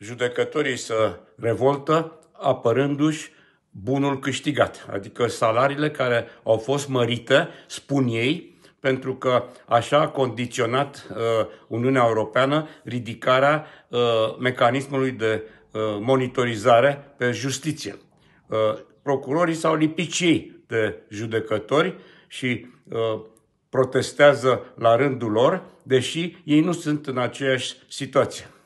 judecătorii să revoltă apărându-și bunul câștigat, adică salariile care au fost mărite, spun ei, pentru că așa a condiționat uh, Uniunea Europeană ridicarea uh, mecanismului de uh, monitorizare pe justiție. procurorii s-au lipit ei de judecători și protestează la rândul lor, deși ei nu sunt în aceeași situație.